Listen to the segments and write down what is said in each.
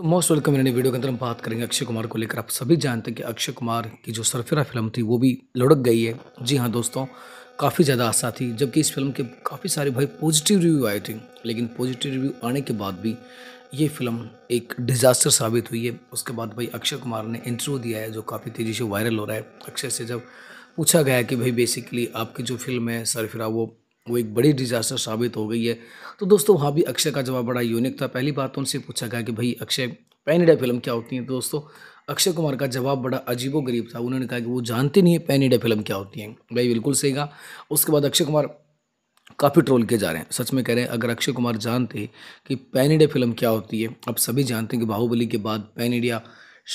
तो most welcome in video के अंदर हम बात करेंगे अक्षय कुमार को लेकर आप सभी जानते हैं कि अक्षय कुमार की जो सरफिरा फिल्म थी वो भी लुढ़क गई है जी हाँ दोस्तों काफ़ी ज़्यादा आशा थी जबकि इस फिल्म के काफ़ी सारे भाई पॉजिटिव रिव्यू आए थे लेकिन पॉजिटिव रिव्यू आने के बाद भी ये फिल्म एक डिज़ास्टर साबित हुई है उसके बाद भाई अक्षय कुमार ने इंटरव्यू दिया है जो काफ़ी तेज़ी से वायरल हो रहा है अक्षय से जब पूछा गया कि भाई बेसिकली आपकी जो फिल्म है सरफिरा वो वो एक बड़ी डिजास्टर साबित हो गई है तो दोस्तों वहाँ भी अक्षय का जवाब बड़ा यूनिक था पहली बात तो उनसे पूछा गया कि भाई अक्षय पैन इंडिया फिल्म क्या होती है तो दोस्तों अक्षय कुमार का जवाब बड़ा अजीबो गरीब था उन्होंने कहा कि वो जानते नहीं है पैन इंडिया फिल्म क्या होती है भाई बिल्कुल सही कहा उसके बाद अक्षय कुमार काफ़ी ट्रोल किए जा रहे हैं सच में कह रहे हैं अगर अक्षय कुमार जानते कि पैन इंडिया फिल्म क्या होती है अब सभी जानते हैं कि बाहुबली के बाद पैन इंडिया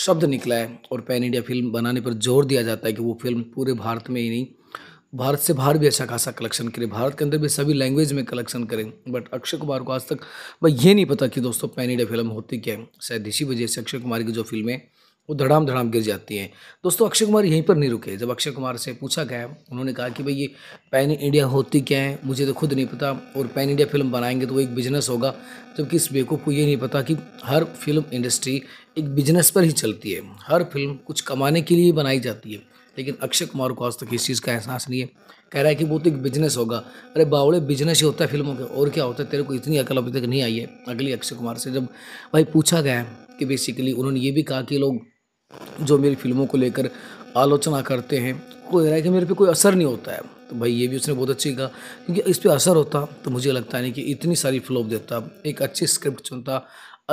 शब्द निकला है और पैन इंडिया फिल्म बनाने पर जोर दिया जाता है कि वो फिल्म पूरे भारत में ही नहीं भारत से बाहर भी अच्छा खासा कलेक्शन करें भारत के अंदर भी सभी लैंग्वेज में कलेक्शन करें बट अक्षय कुमार को आज तक भाई ये नहीं पता कि दोस्तों पैन इंडिया फिल्म होती क्या है शायद इसी वजह से अक्षय कुमार की जो फिल्में वो धड़ाम धड़ाम गिर जाती हैं दोस्तों अक्षय कुमार यहीं पर नहीं रुके जब अक्षय कुमार से पूछा गया उन्होंने कहा कि भाई ये पैन इंडिया होती क्या है मुझे तो खुद नहीं पता और पैन इंडिया फिल्म बनाएंगे तो वो एक बिजनेस होगा जबकि इस बेको को ये नहीं पता कि हर फिल्म इंडस्ट्री एक बिजनेस पर ही चलती है हर फिल्म कुछ कमाने के लिए बनाई जाती है लेकिन अक्षय कुमार को आज तक इस चीज़ का एहसास नहीं है कह रहा है कि वो तो एक बिजनेस होगा अरे बावड़े बिजनेस ही होता है फिल्मों के और क्या होता है तेरे को इतनी अकल अभी तक नहीं आई है अगली अक्षय कुमार से जब भाई पूछा गया है कि बेसिकली उन्होंने ये भी कहा कि लोग जो मेरी फिल्मों को लेकर आलोचना करते हैं वो कह रहा है कि मेरे पे कोई असर नहीं होता है तो भाई ये भी उसने बहुत अच्छी कहा क्योंकि इस पर असर होता तो मुझे लगता नहीं कि इतनी सारी फ्लोप देता एक अच्छी स्क्रिप्ट चुनता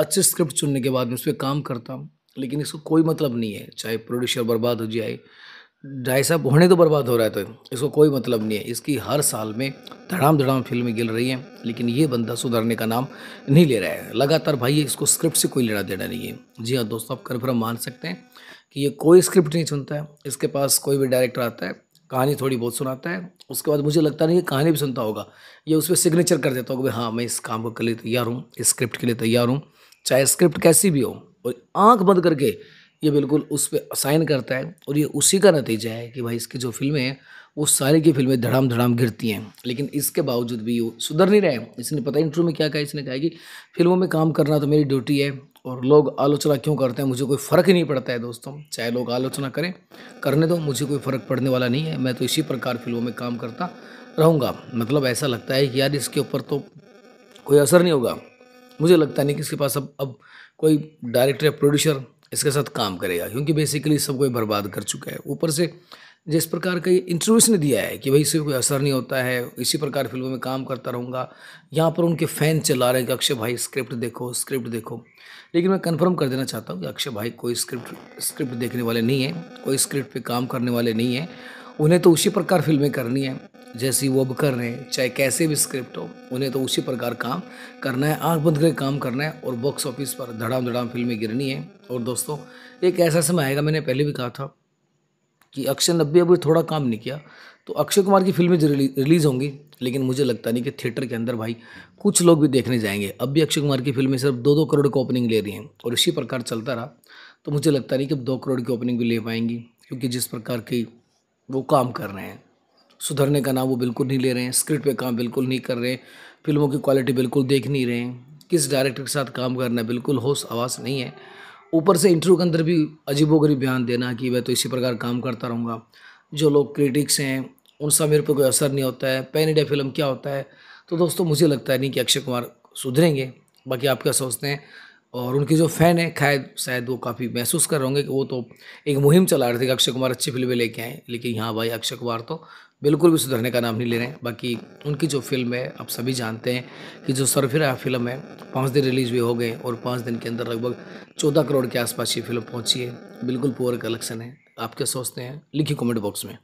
अच्छी स्क्रिप्ट चुनने के बाद में उस पर काम करता लेकिन इसको कोई मतलब नहीं है चाहे प्रोड्यूसर बर्बाद हो जाए ढाई साहब होने तो बर्बाद हो रहा है तो इसको कोई मतलब नहीं है इसकी हर साल में धड़ाम धड़ाम फिल्में गिर रही हैं लेकिन ये बंदा सुधरने का नाम नहीं ले रहा है लगातार भाई इसको स्क्रिप्ट से कोई लेना देना नहीं है जी हाँ दोस्तों आप कन्फर्म मान सकते हैं कि ये कोई स्क्रिप्ट नहीं चुनता है इसके पास कोई भी डायरेक्टर आता है कहानी थोड़ी बहुत सुनाता है उसके बाद मुझे लगता नहीं कि कहानी भी सुनता होगा ये उस पर सिग्नेचर कर देता होगा भाई हाँ मैं इस काम के लिए तैयार हूँ इस स्क्रिप्ट के लिए तैयार हूँ चाहे स्क्रिप्ट कैसी भी हो और आँख बंद करके ये बिल्कुल उस पर असाइन करता है और ये उसी का नतीजा है कि भाई इसकी जो फिल्में हैं वो सारी की फिल्में धड़ाम धड़ाम गिरती हैं लेकिन इसके बावजूद भी वो सुधर नहीं रहे इसने पता इंटरव्यू में क्या कहा इसने कहा कि फिल्मों में काम करना तो मेरी ड्यूटी है और लोग आलोचना क्यों करते हैं मुझे कोई फ़र्क ही नहीं पड़ता है दोस्तों चाहे लोग आलोचना करें करने दो मुझे कोई फ़र्क पड़ने वाला नहीं है मैं तो इसी प्रकार फिल्मों में काम करता रहूँगा मतलब ऐसा लगता है कि यार इसके ऊपर तो कोई असर नहीं होगा मुझे लगता नहीं कि इसके पास अब अब कोई डायरेक्टर या प्रोड्यूसर इसके साथ काम करेगा क्योंकि बेसिकली सबको बर्बाद कर चुका है ऊपर से जिस प्रकार का ये इंट्रोड्यूशन दिया है कि भाई इससे कोई असर नहीं होता है इसी प्रकार फिल्मों में काम करता रहूँगा यहाँ पर उनके फ़ैन चला रहे हैं कि अक्षय भाई स्क्रिप्ट देखो स्क्रिप्ट देखो लेकिन मैं कंफर्म कर देना चाहता हूँ कि अक्षय भाई कोई स्क्रिप्ट स्क्रिप्ट देखने वाले नहीं हैं कोई स्क्रिप्ट पे काम करने वाले नहीं हैं उन्हें तो उसी प्रकार फिल्में करनी है जैसी वो अब कर रहे हैं चाहे कैसे भी स्क्रिप्ट हो उन्हें तो उसी प्रकार काम करना है आँख बंद करके काम करना है और बॉक्स ऑफिस पर धड़ाम धड़ाम फिल्में गिरनी है और दोस्तों एक ऐसा समय आएगा मैंने पहले भी कहा था कि अक्षय ने अभी थोड़ा काम नहीं किया तो अक्षय कुमार की फिल्में रिलीज़ होंगी लेकिन मुझे लगता नहीं कि थिएटर के अंदर भाई कुछ लोग भी देखने जाएंगे अब भी अक्षय कुमार की फिल्में सिर्फ दो दो करोड़ की ओपनिंग ले रही हैं और इसी प्रकार चलता रहा तो मुझे लगता नहीं कि अब दो करोड़ की ओपनिंग भी ले पाएंगी क्योंकि जिस प्रकार की वो काम कर रहे हैं सुधरने का नाम वो बिल्कुल नहीं ले रहे हैं स्क्रिप्ट पे काम बिल्कुल नहीं कर रहे हैं फिल्मों की क्वालिटी बिल्कुल देख नहीं रहे हैं किस डायरेक्टर के साथ काम करना है बिल्कुल होश आवाज़ नहीं है ऊपर से इंटरव्यू के अंदर भी अजीबोगरीब बयान देना कि मैं तो इसी प्रकार काम करता रहूँगा जो लोग क्रिटिक्स हैं उनसा मेरे पर कोई असर नहीं होता है पैन इंडिया फिल्म क्या होता है तो दोस्तों मुझे लगता है नहीं कि अक्षय कुमार सुधरेंगे बाकी आप क्या सोचते हैं और उनके जो फ़ैन हैं खायद शायद वो काफ़ी महसूस कर रहे होंगे कि वो तो एक मुहिम चला रहे थे कि अक्षय कुमार अच्छी फिल्में लेके आए लेकिन यहाँ भाई अक्षय कुमार तो बिल्कुल भी सुधरने का नाम नहीं ले रहे हैं बाकी उनकी जो फिल्म है आप सभी जानते हैं कि जो सरफिरा फिल्म है पाँच दिन रिलीज भी हो गए और पाँच दिन के अंदर लगभग चौदह करोड़ के आसपास ये फिल्म पहुँची है बिल्कुल पुअर कलेक्शन है आप क्या सोचते हैं लिखिए कमेंट बॉक्स में